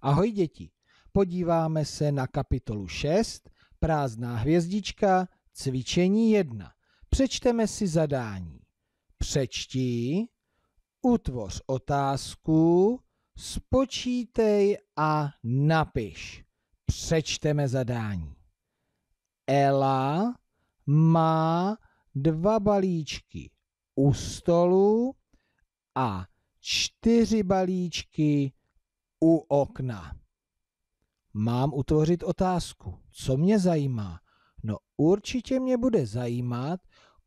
Ahoj děti, podíváme se na kapitolu 6, prázdná hvězdička, cvičení 1. Přečteme si zadání. Přečti, utvoř otázku, spočítej a napiš. Přečteme zadání. Ela má dva balíčky u stolu a čtyři balíčky u okna. Mám utvořit otázku. Co mě zajímá? No určitě mě bude zajímat,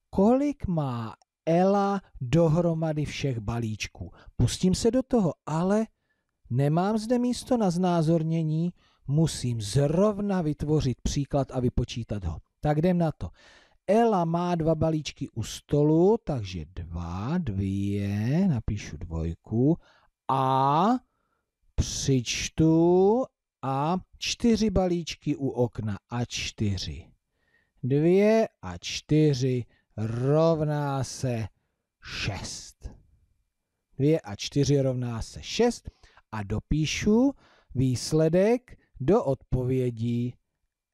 kolik má Ela dohromady všech balíčků. Pustím se do toho, ale nemám zde místo na znázornění, musím zrovna vytvořit příklad a vypočítat ho. Tak jdem na to. Ela má dva balíčky u stolu, takže dva, dvě, napíšu dvojku a přičtu a čtyři balíčky u okna a čtyři. Dvě a čtyři rovná se šest. Dvě a čtyři rovná se šest a dopíšu výsledek do odpovědí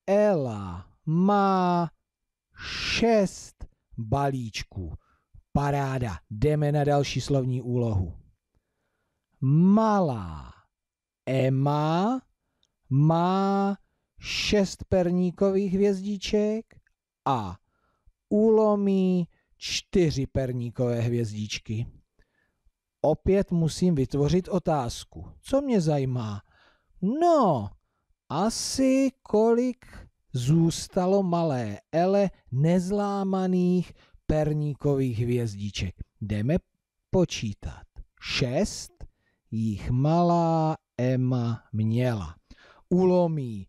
Ela má šest balíčků. Paráda. Jdeme na další slovní úlohu. Malá. Emma má šest perníkových hvězdiček a úlomí čtyři perníkové hvězdičky. Opět musím vytvořit otázku. Co mě zajímá? No, asi kolik zůstalo malé ele nezlámaných perníkových hvězdiček. Jdeme počítat. Šest jich malá Emma měla. Ulomí.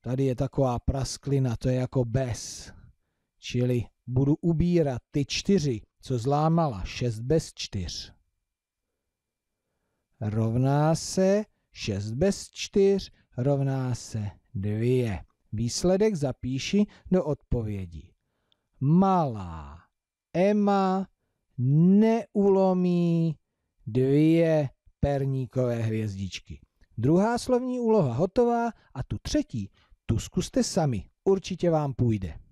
Tady je taková prasklina, to je jako bez. Čili budu ubírat ty čtyři, co zlámala. Šest bez čtyř. Rovná se šest bez čtyř rovná se dvě. Výsledek zapíši do odpovědi. Malá Emma neulomí dvě perníkové hvězdičky. Druhá slovní úloha hotová a tu třetí, tu zkuste sami, určitě vám půjde.